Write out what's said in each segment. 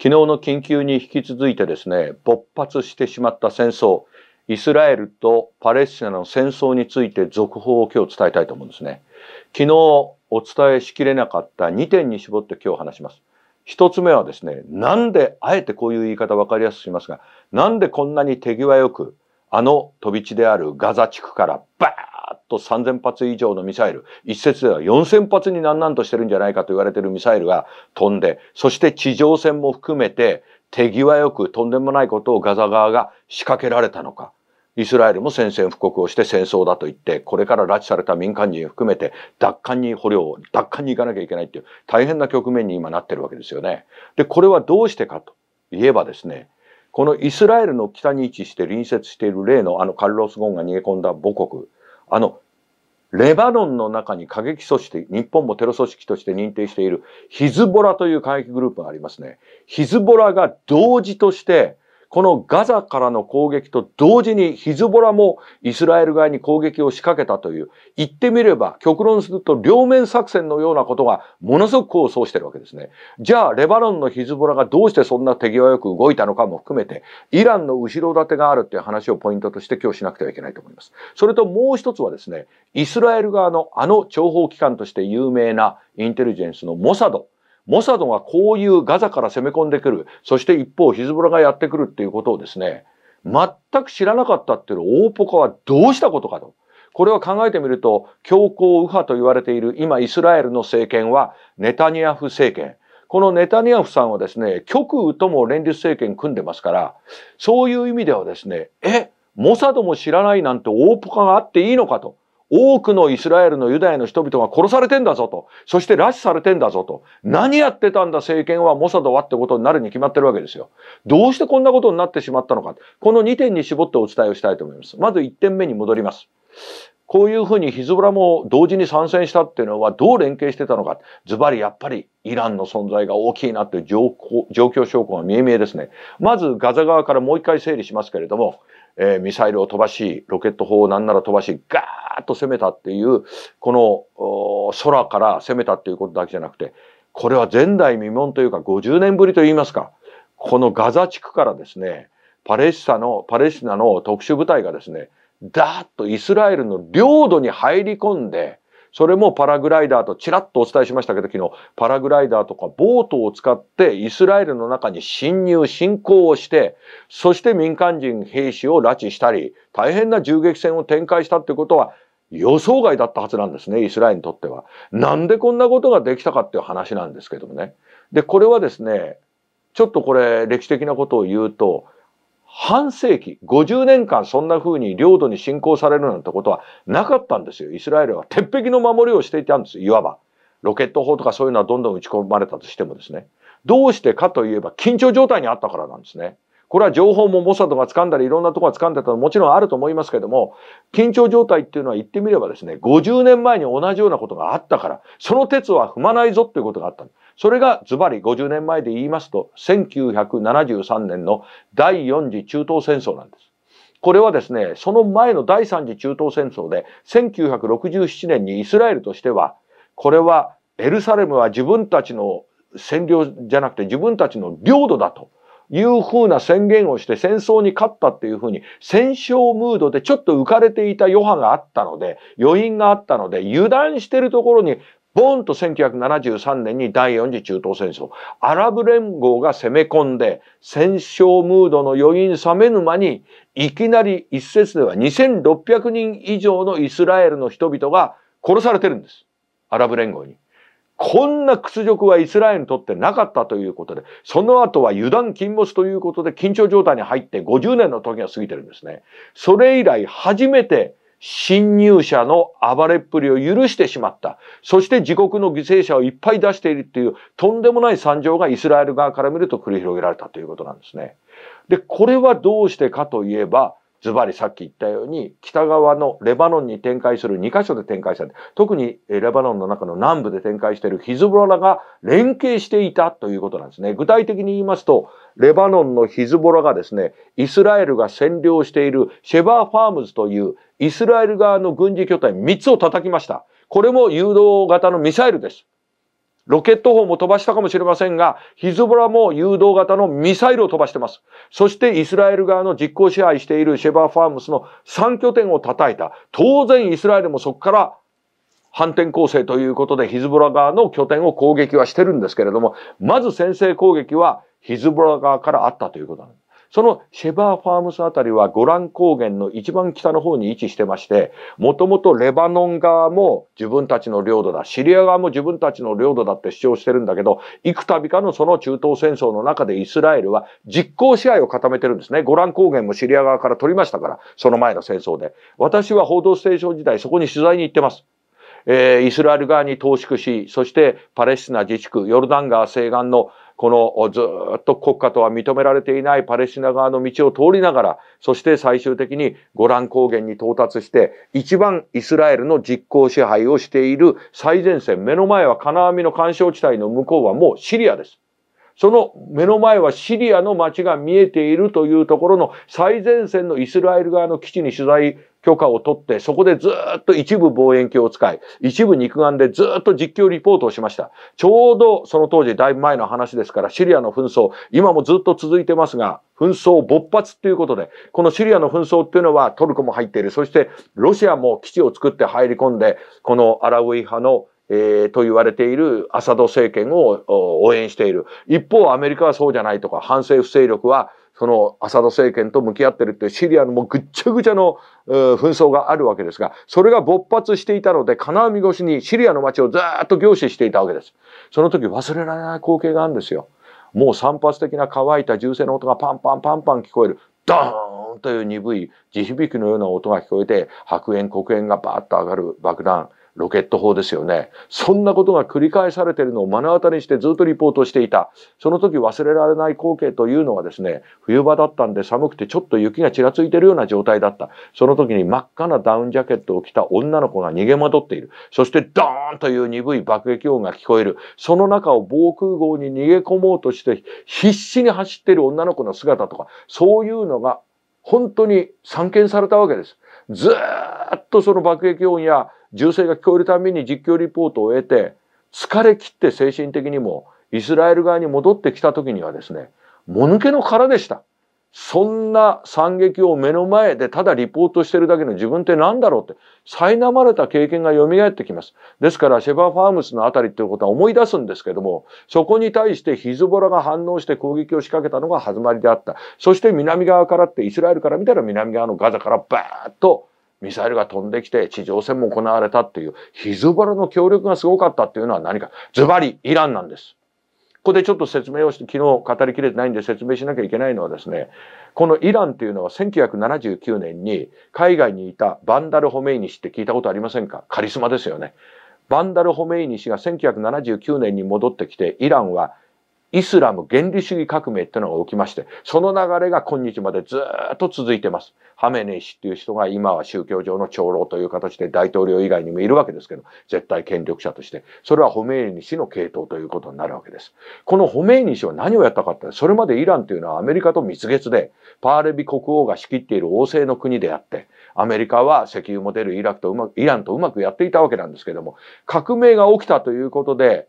昨日の緊急に引き続いてですね勃発してしまった戦争イスラエルとパレスチナの戦争について続報を今日伝えたいと思うんですね。昨日お伝えしきれなかった2点に絞って今日話します。一つ目はですね、なんで、あえてこういう言い方分かりやすくしますが、なんでこんなに手際よく、あの飛び地であるガザ地区からバっと3000発以上のミサイル、一説では4000発になんなんとしてるんじゃないかと言われているミサイルが飛んで、そして地上戦も含めて手際よくとんでもないことをガザ側が仕掛けられたのか。イスラエルも宣戦布告をして戦争だと言って、これから拉致された民間人含めて奪還に捕虜を、奪還に行かなきゃいけないっていう大変な局面に今なってるわけですよね。で、これはどうしてかといえばですね、このイスラエルの北に位置して隣接している例のあのカルロス・ゴーンが逃げ込んだ母国、あの、レバノンの中に過激組織、日本もテロ組織として認定しているヒズボラという過激グループがありますね。ヒズボラが同時としてこのガザからの攻撃と同時にヒズボラもイスラエル側に攻撃を仕掛けたという、言ってみれば極論すると両面作戦のようなことがものすごく構想してるわけですね。じゃあ、レバノンのヒズボラがどうしてそんな手際よく動いたのかも含めて、イランの後ろ盾があるっていう話をポイントとして今日しなくてはいけないと思います。それともう一つはですね、イスラエル側のあの諜報機関として有名なインテリジェンスのモサド。モサドがこういうガザから攻め込んでくる、そして一方ヒズボラがやってくるっていうことをですね、全く知らなかったっていう大ポカはどうしたことかと。これは考えてみると、強硬右派と言われている今イスラエルの政権はネタニヤフ政権。このネタニヤフさんはですね、極右とも連立政権組んでますから、そういう意味ではですね、え、モサドも知らないなんて大ポカがあっていいのかと。多くのイスラエルのユダヤの人々が殺されてんだぞと。そして拉致されてんだぞと。何やってたんだ政権はモサドはってことになるに決まってるわけですよ。どうしてこんなことになってしまったのか。この2点に絞ってお伝えをしたいと思います。まず1点目に戻ります。こういうふうにヒズボラも同時に参戦したっていうのはどう連携してたのか。ズバリやっぱりイランの存在が大きいなという状況証拠が見え見えですね。まずガザ側からもう一回整理しますけれども、えー、ミサイルを飛ばし、ロケット砲を何なら飛ばし、ガーッと攻めたっていうこの空から攻めたっていうことだけじゃなくてこれは前代未聞というか50年ぶりといいますかこのガザ地区からですねパレスナのパレスチナの特殊部隊がですねダーッとイスラエルの領土に入り込んでそれもパラグライダーとちらっとお伝えしましたけど昨日パラグライダーとかボートを使ってイスラエルの中に侵入侵攻をしてそして民間人兵士を拉致したり大変な銃撃戦を展開したってことは予想外だったはずなんですね、イスラエルにとっては。なんでこんなことができたかっていう話なんですけどもね。で、これはですね、ちょっとこれ歴史的なことを言うと、半世紀、50年間そんな風に領土に侵攻されるなんてことはなかったんですよ。イスラエルは鉄壁の守りをしていたんですいわば。ロケット砲とかそういうのはどんどん打ち込まれたとしてもですね。どうしてかといえば緊張状態にあったからなんですね。これは情報もモサドが掴んだり、いろんなところが掴んでたのもちろんあると思いますけども、緊張状態っていうのは言ってみればですね、50年前に同じようなことがあったから、その鉄は踏まないぞということがあった。それがズバリ50年前で言いますと、1973年の第4次中東戦争なんです。これはですね、その前の第3次中東戦争で、1967年にイスラエルとしては、これはエルサレムは自分たちの占領じゃなくて自分たちの領土だというふうな宣言をして戦争に勝ったっていうふうに戦勝ムードでちょっと浮かれていた余波があったので余韻があったので油断してるところにボーンと1973年に第4次中東戦争アラブ連合が攻め込んで戦勝ムードの余韻冷めぬ間にいきなり一説では2600人以上のイスラエルの人々が殺されてるんですアラブ連合に。こんな屈辱はイスラエルにとってなかったということで、その後は油断禁物ということで緊張状態に入って50年の時が過ぎてるんですね。それ以来初めて侵入者の暴れっぷりを許してしまった。そして自国の犠牲者をいっぱい出しているっていうとんでもない惨状がイスラエル側から見ると繰り広げられたということなんですね。で、これはどうしてかといえば、ズバリさっき言ったように、北側のレバノンに展開する2カ所で展開されて、特にレバノンの中の南部で展開しているヒズボラが連携していたということなんですね。具体的に言いますと、レバノンのヒズボラがですね、イスラエルが占領しているシェバーファームズというイスラエル側の軍事拠点3つを叩きました。これも誘導型のミサイルです。ロケット砲も飛ばしたかもしれませんが、ヒズボラも誘導型のミサイルを飛ばしてます。そしてイスラエル側の実効支配しているシェバーファームスの3拠点を叩いた。当然イスラエルもそこから反転攻勢ということでヒズボラ側の拠点を攻撃はしてるんですけれども、まず先制攻撃はヒズボラ側からあったということなんです。そのシェバーファームスあたりはゴラン高原の一番北の方に位置してまして、もともとレバノン側も自分たちの領土だ、シリア側も自分たちの領土だって主張してるんだけど、幾度かのその中東戦争の中でイスラエルは実効支配を固めてるんですね。ゴラン高原もシリア側から取りましたから、その前の戦争で。私は報道ステーション時代そこに取材に行ってます。えー、イスラエル側に投縮し、そしてパレスチナ自治区、ヨルダン川西岸のこのずっと国家とは認められていないパレスチナ側の道を通りながら、そして最終的にゴラン高原に到達して、一番イスラエルの実効支配をしている最前線、目の前は金網の干渉地帯の向こうはもうシリアです。その目の前はシリアの街が見えているというところの最前線のイスラエル側の基地に取材許可を取って、そこでずっと一部望遠鏡を使い、一部肉眼でずっと実況リポートをしました。ちょうどその当時、だいぶ前の話ですから、シリアの紛争、今もずっと続いてますが、紛争勃発ということで、このシリアの紛争っていうのはトルコも入っている。そしてロシアも基地を作って入り込んで、このアラウイ派のえー、と言われているアサド政権を応援している。一方、アメリカはそうじゃないとか、反政府勢力はそのアサド政権と向き合ってるっていうシリアのもうぐっちゃぐちゃの紛争があるわけですが、それが勃発していたので、金網越しにシリアの街をずっと凝視していたわけです。その時忘れられない光景があるんですよ。もう散発的な乾いた銃声の音がパンパンパンパン聞こえる。ドーンという鈍い地響きのような音が聞こえて、白煙黒煙がバーッと上がる爆弾。ロケット砲ですよね。そんなことが繰り返されているのを目の当たりにしてずっとリポートしていた。その時忘れられない光景というのはですね、冬場だったんで寒くてちょっと雪がちらついているような状態だった。その時に真っ赤なダウンジャケットを着た女の子が逃げ惑っている。そしてドーンという鈍い爆撃音が聞こえる。その中を防空壕に逃げ込もうとして必死に走っている女の子の姿とか、そういうのが本当に散見されたわけです。ずっとその爆撃音や銃声が聞こえるたびに実況リポートを得て疲れ切って精神的にもイスラエル側に戻ってきた時にはですねもぬけの殻でした。そんな惨劇を目の前でただリポートしてるだけの自分って何だろうって、苛まれた経験が蘇ってきます。ですから、シェバーファームスのあたりっていうことは思い出すんですけども、そこに対してヒズボラが反応して攻撃を仕掛けたのが始まりであった。そして南側からって、イスラエルから見たら南側のガザからバーッとミサイルが飛んできて地上戦も行われたっていうヒズボラの協力がすごかったっていうのは何かズバリイランなんです。ここでちょっと説明をして昨日語りきれてないんで説明しなきゃいけないのはですねこのイランっていうのは1979年に海外にいたバンダル・ホメイニ氏って聞いたことありませんかカリスマですよね。バンダル・ホメイニ氏が1979年に戻ってきてイランはイスラム原理主義革命っていうのが起きまして、その流れが今日までずっと続いてます。ハメネイ氏っていう人が今は宗教上の長老という形で大統領以外にもいるわけですけど、絶対権力者として、それはホメイニ氏の系統ということになるわけです。このホメイニ氏は何をやったかって、それまでイランというのはアメリカと蜜月で、パーレビ国王が仕切っている王政の国であって、アメリカは石油も出るイラクとうまく、イランとうまくやっていたわけなんですけども、革命が起きたということで、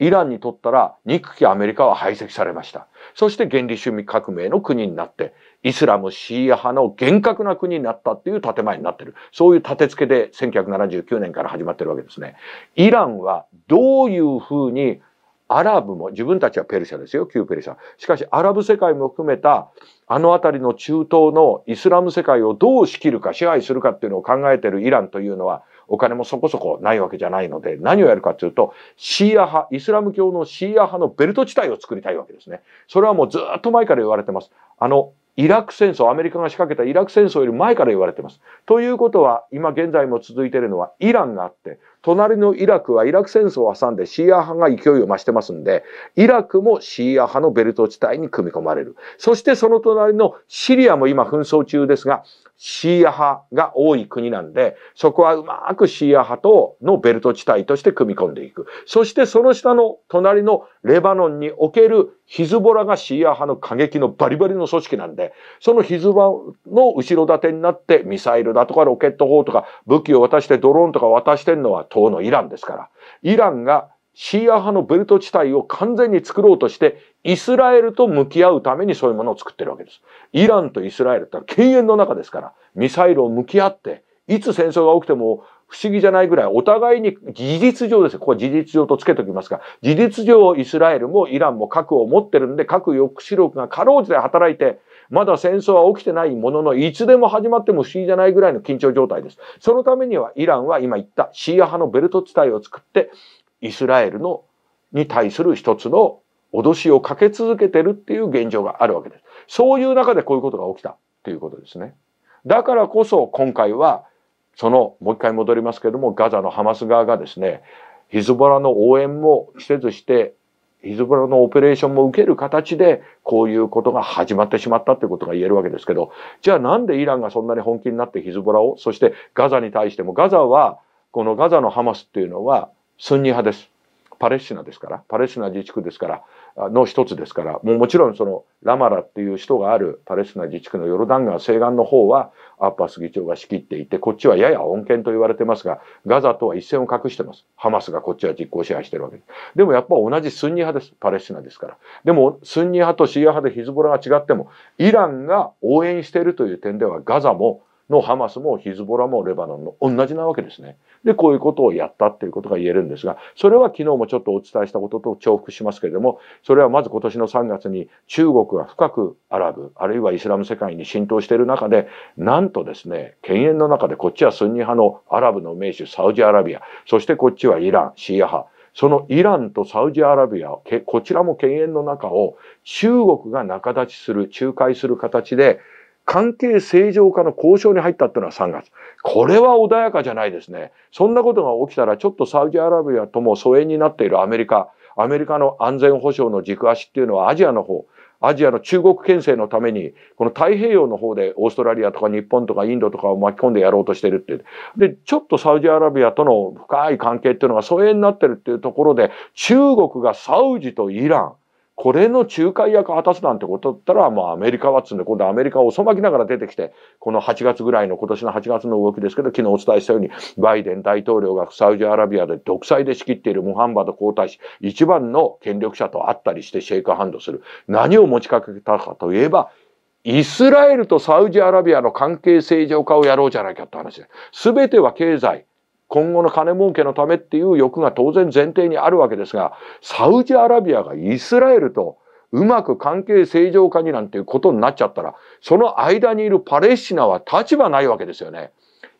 イランにとったら憎きアメリカは排斥されました。そして原理主義革命の国になって、イスラムシーア派の厳格な国になったっていう建前になってる。そういう立て付けで1979年から始まってるわけですね。イランはどういうふうにアラブも、自分たちはペルシャですよ、旧ペルシャ。しかしアラブ世界も含めた、あの辺りの中東のイスラム世界をどう仕切るか支配するかっていうのを考えてるイランというのは、お金もそこそこないわけじゃないので、何をやるかというと、シーア派、イスラム教のシーア派のベルト地帯を作りたいわけですね。それはもうずっと前から言われてます。あの、イラク戦争、アメリカが仕掛けたイラク戦争より前から言われてます。ということは、今現在も続いているのはイランがあって、隣のイラクはイラク戦争を挟んでシーア派が勢いを増してますんで、イラクもシーア派のベルト地帯に組み込まれる。そしてその隣のシリアも今紛争中ですが、シーア派が多い国なんで、そこはうまくシーア派とのベルト地帯として組み込んでいく。そしてその下の隣のレバノンにおけるヒズボラがシーア派の過激のバリバリの組織なんで、そのヒズボラの後ろ盾になってミサイルだとかロケット砲とか武器を渡してドローンとか渡してるのは党のイランですから。イランがシーア派のベルト地帯を完全に作ろうとしてイスラエルと向き合うためにそういうものを作ってるわけです。イランとイスラエルってのは犬猿の中ですからミサイルを向き合っていつ戦争が起きても不思議じゃないぐらいお互いに事実上ですよ。ここは事実上とつけておきますが、事実上イスラエルもイランも核を持ってるんで核抑止力がかろうじて働いてまだ戦争は起きてないものの、いつでも始まっても不思議じゃないぐらいの緊張状態です。そのためにはイランは今言ったシーア派のベルト地帯を作って、イスラエルのに対する一つの脅しをかけ続けてるっていう現状があるわけです。そういう中でこういうことが起きたということですね。だからこそ今回はそのもう一回戻りますけれどもガザのハマス側がですねヒズボラの応援もせずしてヒズボラのオペレーションも受ける形でこういうことが始まってしまったということが言えるわけですけどじゃあなんでイランがそんなに本気になってヒズボラをそしてガザに対してもガザはこのガザのハマスっていうのはスンニ派です。パレスチナですから、パレスチナ自治区ですから、の一つですから、もうもちろんそのラマラっていう人があるパレスチナ自治区のヨルダン川西岸の方はアッパス議長が仕切っていて、こっちはやや穏健と言われてますが、ガザとは一線を隠してます。ハマスがこっちは実効支配してるわけです。でもやっぱ同じスンニ派です。パレスチナですから。でもスンニ派とシーア派でヒズボラが違っても、イランが応援しているという点ではガザものハマスもヒズボラもレバノンの同じなわけですね。で、こういうことをやったっていうことが言えるんですが、それは昨日もちょっとお伝えしたことと重複しますけれども、それはまず今年の3月に中国が深くアラブ、あるいはイスラム世界に浸透している中で、なんとですね、権限の中でこっちはスンニ派のアラブの名手サウジアラビア、そしてこっちはイラン、シーア派、そのイランとサウジアラビア、こちらも権限の中を中国が仲立ちする、仲介する形で関係正常化の交渉に入ったっていうのは3月。これは穏やかじゃないですね。そんなことが起きたら、ちょっとサウジアラビアとも疎遠になっているアメリカ、アメリカの安全保障の軸足っていうのはアジアの方、アジアの中国牽制のために、この太平洋の方でオーストラリアとか日本とかインドとかを巻き込んでやろうとしてるっていう。で、ちょっとサウジアラビアとの深い関係っていうのが疎遠になってるっていうところで、中国がサウジとイラン、これの仲介役を果たすなんてことだったら、まあアメリカはっつんで、今度アメリカを遅まきながら出てきて、この8月ぐらいの、今年の8月の動きですけど、昨日お伝えしたように、バイデン大統領がサウジアラビアで独裁で仕切っているムハンバド皇太子、一番の権力者と会ったりしてシェイクハンドする。何を持ちかけたかといえば、イスラエルとサウジアラビアの関係正常化をやろうじゃないかって話で。すべては経済、今後の金儲けのためっていう欲が当然前提にあるわけですが、サウジアラビアがイスラエルとうまく関係正常化になんていうことになっちゃったら、その間にいるパレスチナは立場ないわけですよね。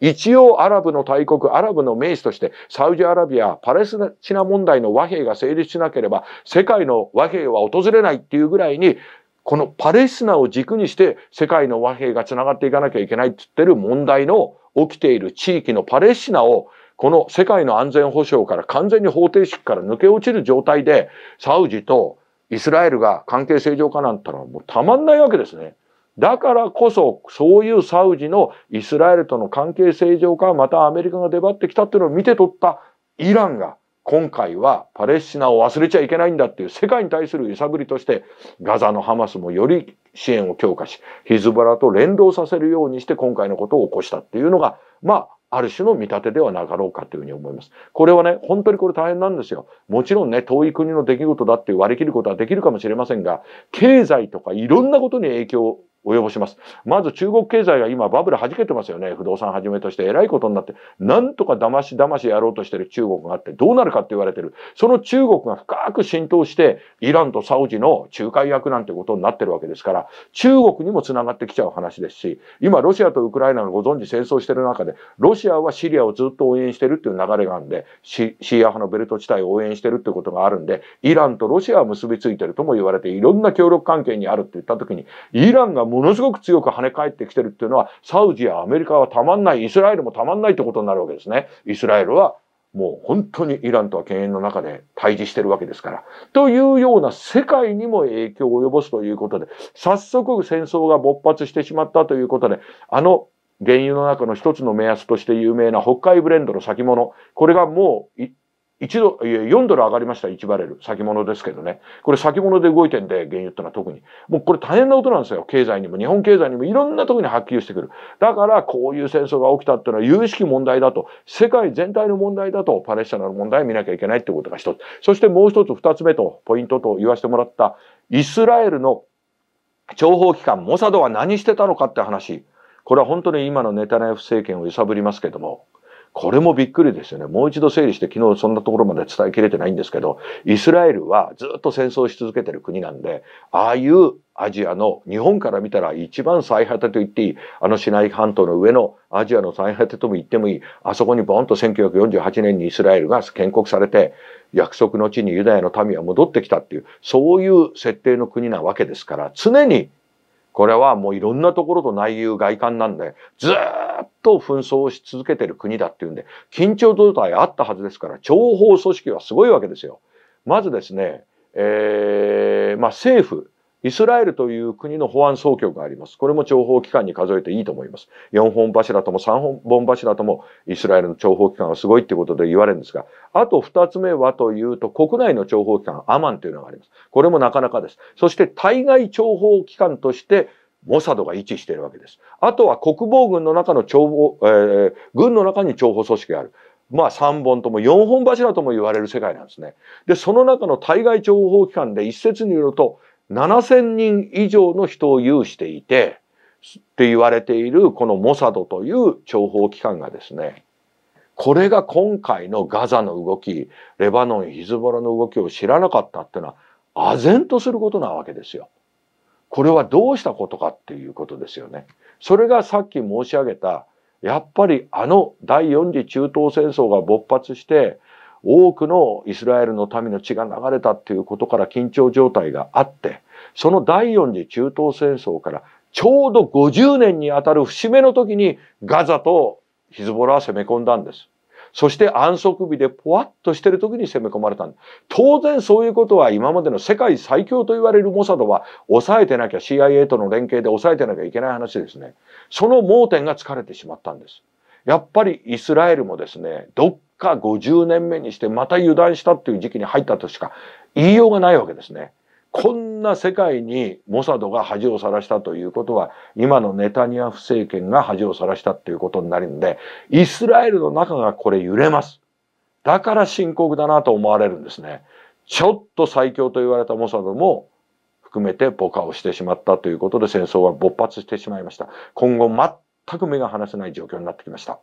一応アラブの大国、アラブの名手としてサウジアラビア、パレスチナ問題の和平が成立しなければ世界の和平は訪れないっていうぐらいにこのパレスチナを軸にして世界の和平が繋がっていかなきゃいけないって言ってる問題の起きている地域のパレスチナをこの世界の安全保障から完全に方程式から抜け落ちる状態で、サウジとイスラエルが関係正常化なんてのはもうたまんないわけですね。だからこそ、そういうサウジのイスラエルとの関係正常化、またアメリカが出張ってきたっていうのを見て取ったイランが、今回はパレスチナを忘れちゃいけないんだっていう世界に対する揺さぶりとして、ガザのハマスもより支援を強化し、ヒズボラと連動させるようにして今回のことを起こしたっていうのが、まあ、ある種の見立てではなかろうかというふうに思います。これはね、本当にこれ大変なんですよ。もちろんね、遠い国の出来事だって割り切ることはできるかもしれませんが、経済とかいろんなことに影響及ぼします。まず中国経済が今バブル弾けてますよね。不動産はじめとしてえらいことになって、なんとか騙し騙しやろうとしてる中国があってどうなるかって言われてる。その中国が深く浸透して、イランとサウジの仲介役なんてことになってるわけですから、中国にも繋がってきちゃう話ですし、今ロシアとウクライナのご存知戦争してる中で、ロシアはシリアをずっと応援してるっていう流れがあるんで、シーア派のベルト地帯を応援してるってことがあるんで、イランとロシアは結びついてるとも言われて、いろんな協力関係にあるって言った時に、イランがものすごく強く跳ね返ってきてるっていうのは、サウジやアメリカはたまんない、イスラエルもたまんないってことになるわけですね。イスラエルはもう本当にイランとは犬猿の中で対峙してるわけですから。というような世界にも影響を及ぼすということで、早速戦争が勃発してしまったということで、あの原油の中の一つの目安として有名な北海ブレンドの先物、これがもう1ド4ドル上がりました、1バレル。先物ですけどね。これ先物で動いてんで、原油ってのは特に。もうこれ大変なことなんですよ。経済にも、日本経済にも、いろんなとこに発揮してくる。だから、こういう戦争が起きたっていうのは、有意識問題だと、世界全体の問題だと、パレスチナの問題を見なきゃいけないってことが一つ。そしてもう一つ、二つ目と、ポイントと言わせてもらった、イスラエルの諜報機関、モサドは何してたのかって話。これは本当に今のネタネヤフ政権を揺さぶりますけども、これもびっくりですよね。もう一度整理して昨日そんなところまで伝えきれてないんですけど、イスラエルはずっと戦争し続けてる国なんで、ああいうアジアの日本から見たら一番最果てと言っていい、あのシナイ半島の上のアジアの最果てとも言ってもいい、あそこにボンと1948年にイスラエルが建国されて、約束の地にユダヤの民は戻ってきたっていう、そういう設定の国なわけですから、常にこれはもういろんなところと内憂外患なんで、ずっと紛争をし続けてる国だっていうんで、緊張状態あったはずですから、諜報組織はすごいわけですよ。まずですね、えー、まあ政府、イスラエルという国の保安総局があります。これも諜報機関に数えていいと思います。4本柱とも3本柱ともイスラエルの諜報機関はすごいってことで言われるんですが、あと2つ目はというと国内の諜報機関、アマンというのがあります。これもなかなかです。そして対外諜報機関として、モサドが位置しているわけです。あとは国防軍の中の諜報、えー、軍の中に諜報組織がある。まあ3本とも4本柱とも言われる世界なんですね。で、その中の対外諜報機関で一説によると、7000人以上の人を有していて、って言われているこのモサドという諜報機関がですね、これが今回のガザの動き、レバノン、ヒズボラの動きを知らなかったっていうのは、唖然とすることなわけですよ。これはどうしたことかっていうことですよね。それがさっき申し上げた、やっぱりあの第4次中東戦争が勃発して、多くのイスラエルの民の血が流れたっていうことから緊張状態があって、その第四次中東戦争からちょうど50年にあたる節目の時にガザとヒズボラは攻め込んだんです。そして安息日でポワッとしてる時に攻め込まれたん当然そういうことは今までの世界最強と言われるモサドは抑えてなきゃ CIA との連携で抑えてなきゃいけない話ですね。その盲点が疲れてしまったんです。やっぱりイスラエルもですね、どっか50年目にしてまた油断したっていう時期に入ったとしか言いようがないわけですね。こんな世界にモサドが恥をさらしたということは、今のネタニヤフ政権が恥をさらしたということになるんで、イスラエルの中がこれ揺れます。だから深刻だなと思われるんですね。ちょっと最強と言われたモサドも含めてポカをしてしまったということで戦争は勃発してしまいました。今後っ全く目が離せない状況になってきました。